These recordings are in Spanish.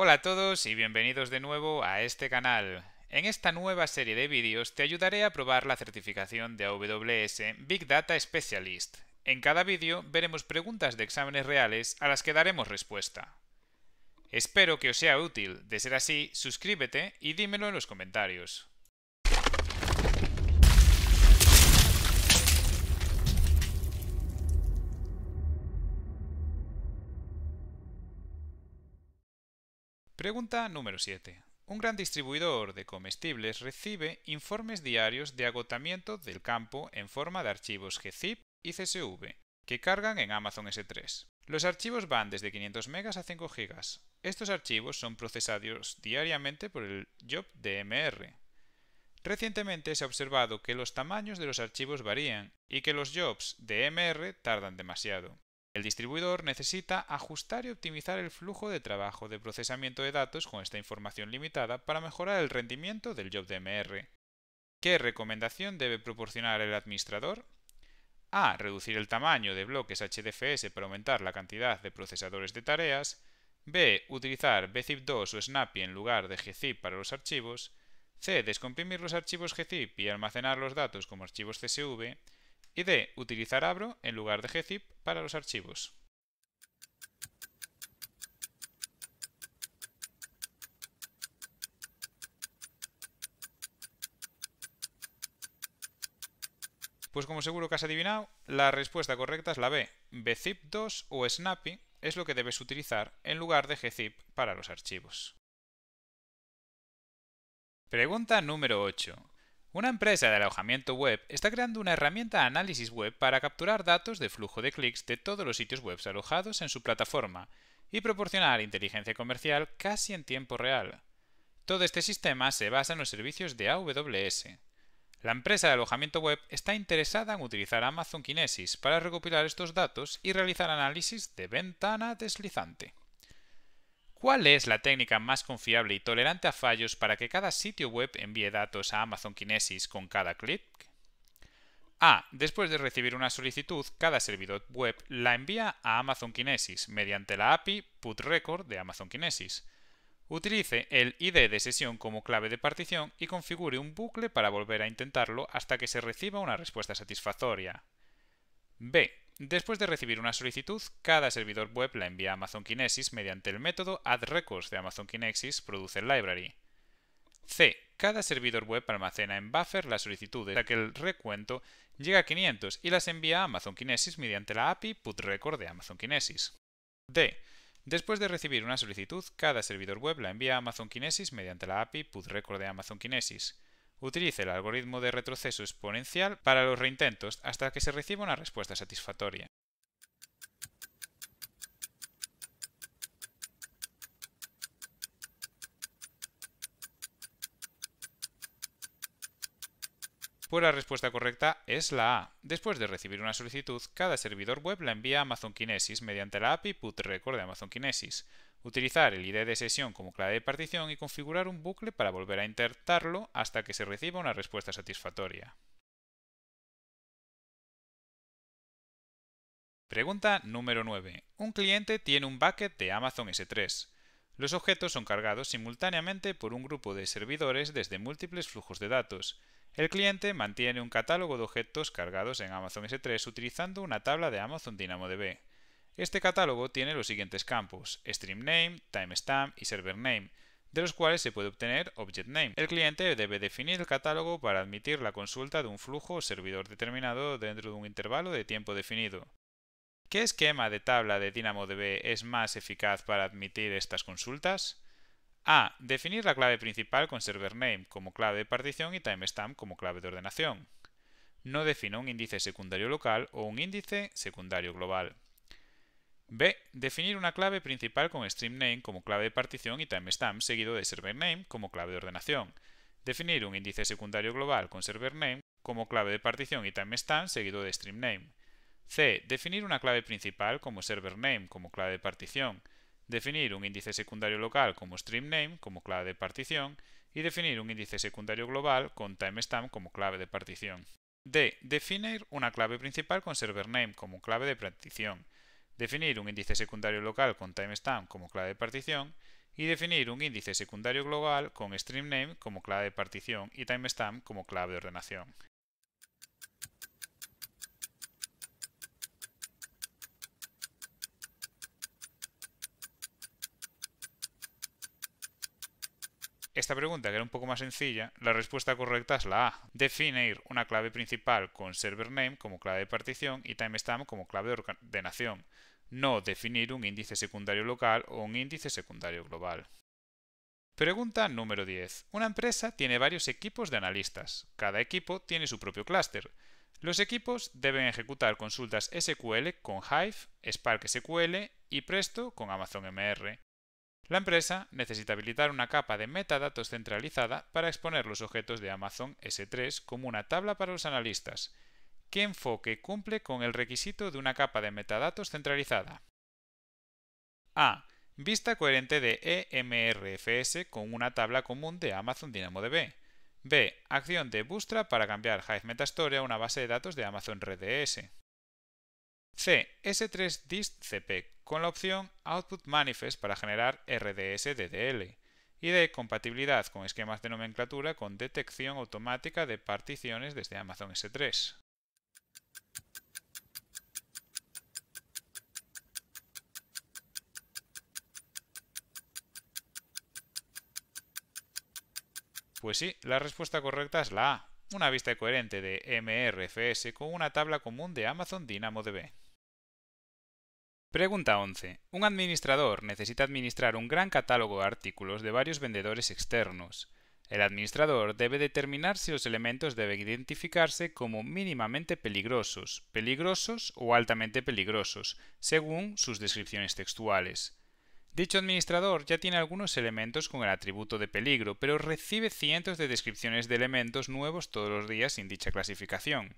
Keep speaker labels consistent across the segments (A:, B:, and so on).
A: Hola a todos y bienvenidos de nuevo a este canal. En esta nueva serie de vídeos te ayudaré a probar la certificación de AWS Big Data Specialist. En cada vídeo veremos preguntas de exámenes reales a las que daremos respuesta. Espero que os sea útil, de ser así suscríbete y dímelo en los comentarios. Pregunta número 7. Un gran distribuidor de comestibles recibe informes diarios de agotamiento del campo en forma de archivos GZIP y CSV, que cargan en Amazon S3. Los archivos van desde 500 MB a 5 GB. Estos archivos son procesados diariamente por el job MR. Recientemente se ha observado que los tamaños de los archivos varían y que los jobs de MR tardan demasiado. El distribuidor necesita ajustar y optimizar el flujo de trabajo de procesamiento de datos con esta información limitada para mejorar el rendimiento del job MR. ¿Qué recomendación debe proporcionar el administrador? A. Reducir el tamaño de bloques HDFS para aumentar la cantidad de procesadores de tareas. B. Utilizar BZIP2 o Snappy en lugar de GZIP para los archivos. C. Descomprimir los archivos GZIP y almacenar los datos como archivos CSV y de utilizar Abro en lugar de gzip para los archivos. Pues como seguro que has adivinado, la respuesta correcta es la B. BZIP2 o Snappy es lo que debes utilizar en lugar de gzip para los archivos. Pregunta número 8. Una empresa de alojamiento web está creando una herramienta de análisis web para capturar datos de flujo de clics de todos los sitios web alojados en su plataforma y proporcionar inteligencia comercial casi en tiempo real. Todo este sistema se basa en los servicios de AWS. La empresa de alojamiento web está interesada en utilizar Amazon Kinesis para recopilar estos datos y realizar análisis de ventana deslizante. ¿Cuál es la técnica más confiable y tolerante a fallos para que cada sitio web envíe datos a Amazon Kinesis con cada clic? A. Después de recibir una solicitud, cada servidor web la envía a Amazon Kinesis mediante la API PutRecord de Amazon Kinesis. Utilice el ID de sesión como clave de partición y configure un bucle para volver a intentarlo hasta que se reciba una respuesta satisfactoria. B. Después de recibir una solicitud, cada servidor web la envía a Amazon Kinesis mediante el método AddRecords de Amazon Kinesis Producer Library. C. Cada servidor web almacena en buffer las solicitudes hasta que el recuento llega a 500 y las envía a Amazon Kinesis mediante la API PutRecord de Amazon Kinesis. D. Después de recibir una solicitud, cada servidor web la envía a Amazon Kinesis mediante la API PutRecord de Amazon Kinesis. Utilice el algoritmo de retroceso exponencial para los reintentos hasta que se reciba una respuesta satisfactoria. Pues la respuesta correcta es la A. Después de recibir una solicitud, cada servidor web la envía a Amazon Kinesis mediante la API PutRecord de Amazon Kinesis. Utilizar el ID de sesión como clave de partición y configurar un bucle para volver a intentarlo hasta que se reciba una respuesta satisfactoria. Pregunta número 9. Un cliente tiene un bucket de Amazon S3. Los objetos son cargados simultáneamente por un grupo de servidores desde múltiples flujos de datos. El cliente mantiene un catálogo de objetos cargados en Amazon S3 utilizando una tabla de Amazon DynamoDB. Este catálogo tiene los siguientes campos, Stream Name, Timestamp y Server Name, de los cuales se puede obtener Object Name. El cliente debe definir el catálogo para admitir la consulta de un flujo o servidor determinado dentro de un intervalo de tiempo definido. ¿Qué esquema de tabla de DynamoDB es más eficaz para admitir estas consultas? A. Definir la clave principal con server name como clave de partición y timestamp como clave de ordenación. No defino un índice secundario local o un índice secundario global. B. Definir una clave principal con stream name como clave de partición y timestamp seguido de server name como clave de ordenación. Definir un índice secundario global con server name como clave de partición y timestamp seguido de stream name. C. Definir una clave principal como server name como clave de partición definir un índice secundario local como stream name como clave de partición y definir un índice secundario global con timestamp como clave de partición. D. Definir una clave principal con server name como clave de partición, definir un índice secundario local con timestamp como clave de partición y definir un índice secundario global con stream name como clave de partición y timestamp como clave de ordenación. Esta pregunta, que era un poco más sencilla, la respuesta correcta es la A. Definir una clave principal con server name como clave de partición y timestamp como clave de ordenación. No definir un índice secundario local o un índice secundario global. Pregunta número 10. Una empresa tiene varios equipos de analistas. Cada equipo tiene su propio clúster. Los equipos deben ejecutar consultas SQL con Hive, Spark SQL y Presto con Amazon MR. La empresa necesita habilitar una capa de metadatos centralizada para exponer los objetos de Amazon S3 como una tabla para los analistas. ¿Qué enfoque cumple con el requisito de una capa de metadatos centralizada? A. Vista coherente de EMRFS con una tabla común de Amazon DynamoDB. B. Acción de Bootstrap para cambiar Hive Metastore a una base de datos de Amazon RDS. C. S3 Dist CP e con la opción Output Manifest para generar RDS DDL y de compatibilidad con esquemas de nomenclatura con detección automática de particiones desde Amazon S3. Pues sí, la respuesta correcta es la A, una vista coherente de MRFS con una tabla común de Amazon DynamoDB. Pregunta 11. Un administrador necesita administrar un gran catálogo de artículos de varios vendedores externos. El administrador debe determinar si los elementos deben identificarse como mínimamente peligrosos, peligrosos o altamente peligrosos, según sus descripciones textuales. Dicho administrador ya tiene algunos elementos con el atributo de peligro, pero recibe cientos de descripciones de elementos nuevos todos los días sin dicha clasificación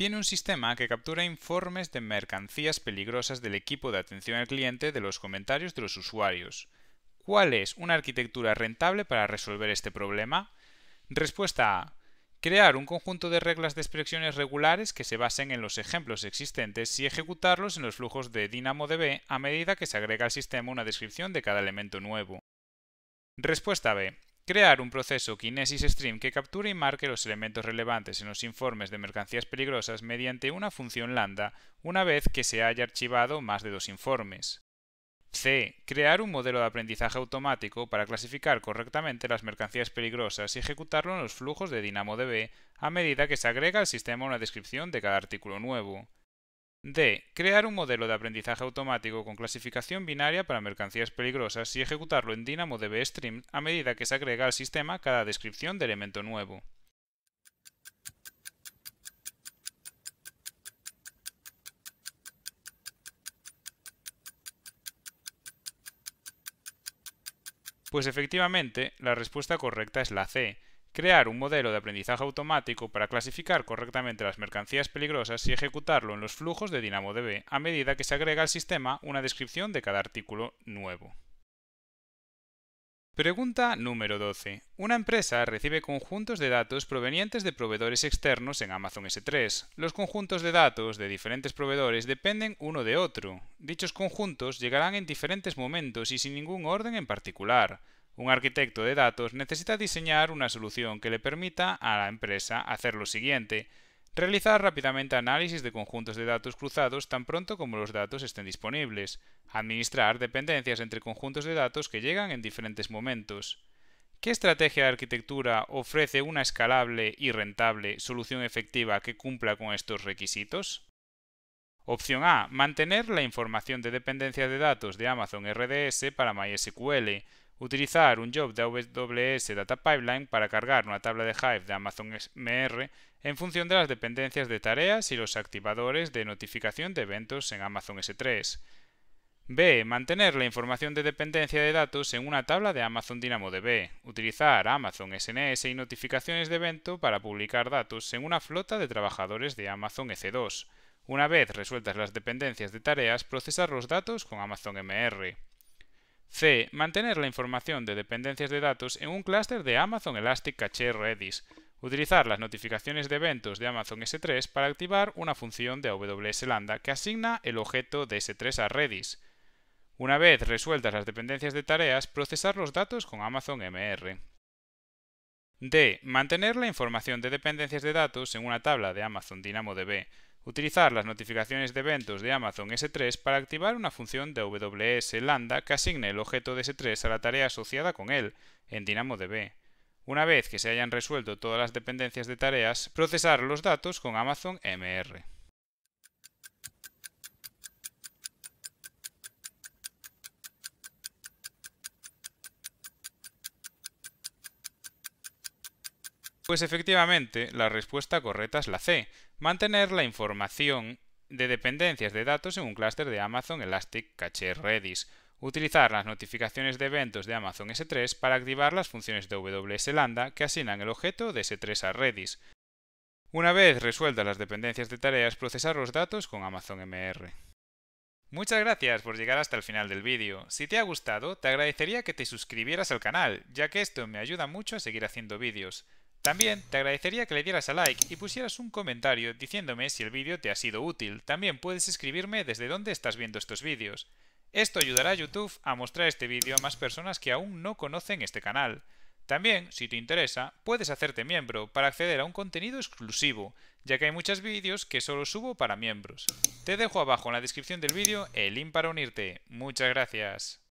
A: tiene un sistema que captura informes de mercancías peligrosas del equipo de atención al cliente de los comentarios de los usuarios. ¿Cuál es una arquitectura rentable para resolver este problema? Respuesta A. Crear un conjunto de reglas de expresiones regulares que se basen en los ejemplos existentes y ejecutarlos en los flujos de DynamoDB a medida que se agrega al sistema una descripción de cada elemento nuevo. Respuesta B. Crear un proceso Kinesis Stream que capture y marque los elementos relevantes en los informes de mercancías peligrosas mediante una función lambda una vez que se haya archivado más de dos informes. C. Crear un modelo de aprendizaje automático para clasificar correctamente las mercancías peligrosas y ejecutarlo en los flujos de DynamoDB a medida que se agrega al sistema una descripción de cada artículo nuevo. D. Crear un modelo de aprendizaje automático con clasificación binaria para mercancías peligrosas y ejecutarlo en DynamoDB Stream a medida que se agrega al sistema cada descripción de elemento nuevo. Pues efectivamente, la respuesta correcta es la C, crear un modelo de aprendizaje automático para clasificar correctamente las mercancías peligrosas y ejecutarlo en los flujos de DynamoDB a medida que se agrega al sistema una descripción de cada artículo nuevo. Pregunta número 12. Una empresa recibe conjuntos de datos provenientes de proveedores externos en Amazon S3. Los conjuntos de datos de diferentes proveedores dependen uno de otro. Dichos conjuntos llegarán en diferentes momentos y sin ningún orden en particular. Un arquitecto de datos necesita diseñar una solución que le permita a la empresa hacer lo siguiente, realizar rápidamente análisis de conjuntos de datos cruzados tan pronto como los datos estén disponibles, administrar dependencias entre conjuntos de datos que llegan en diferentes momentos. ¿Qué estrategia de arquitectura ofrece una escalable y rentable solución efectiva que cumpla con estos requisitos? Opción A. Mantener la información de dependencia de datos de Amazon RDS para MySQL, Utilizar un job de AWS Data Pipeline para cargar una tabla de Hive de Amazon MR en función de las dependencias de tareas y los activadores de notificación de eventos en Amazon S3. B. Mantener la información de dependencia de datos en una tabla de Amazon DynamoDB. Utilizar Amazon SNS y notificaciones de evento para publicar datos en una flota de trabajadores de Amazon EC2. Una vez resueltas las dependencias de tareas, procesar los datos con Amazon MR. C. Mantener la información de dependencias de datos en un clúster de Amazon Elastic Cache Redis. Utilizar las notificaciones de eventos de Amazon S3 para activar una función de AWS Lambda que asigna el objeto de S3 a Redis. Una vez resueltas las dependencias de tareas, procesar los datos con Amazon MR. D. Mantener la información de dependencias de datos en una tabla de Amazon DynamoDB. Utilizar las notificaciones de eventos de Amazon S3 para activar una función de AWS Lambda que asigne el objeto de S3 a la tarea asociada con él, en DynamoDB. Una vez que se hayan resuelto todas las dependencias de tareas, procesar los datos con Amazon MR. Pues efectivamente, la respuesta correcta es la C, Mantener la información de dependencias de datos en un clúster de Amazon Elastic Cache Redis. Utilizar las notificaciones de eventos de Amazon S3 para activar las funciones de AWS que asignan el objeto de S3 a Redis. Una vez resueltas las dependencias de tareas, procesar los datos con Amazon MR. Muchas gracias por llegar hasta el final del vídeo. Si te ha gustado, te agradecería que te suscribieras al canal, ya que esto me ayuda mucho a seguir haciendo vídeos. También te agradecería que le dieras a like y pusieras un comentario diciéndome si el vídeo te ha sido útil. También puedes escribirme desde dónde estás viendo estos vídeos. Esto ayudará a YouTube a mostrar este vídeo a más personas que aún no conocen este canal. También, si te interesa, puedes hacerte miembro para acceder a un contenido exclusivo, ya que hay muchos vídeos que solo subo para miembros. Te dejo abajo en la descripción del vídeo el link para unirte. Muchas gracias.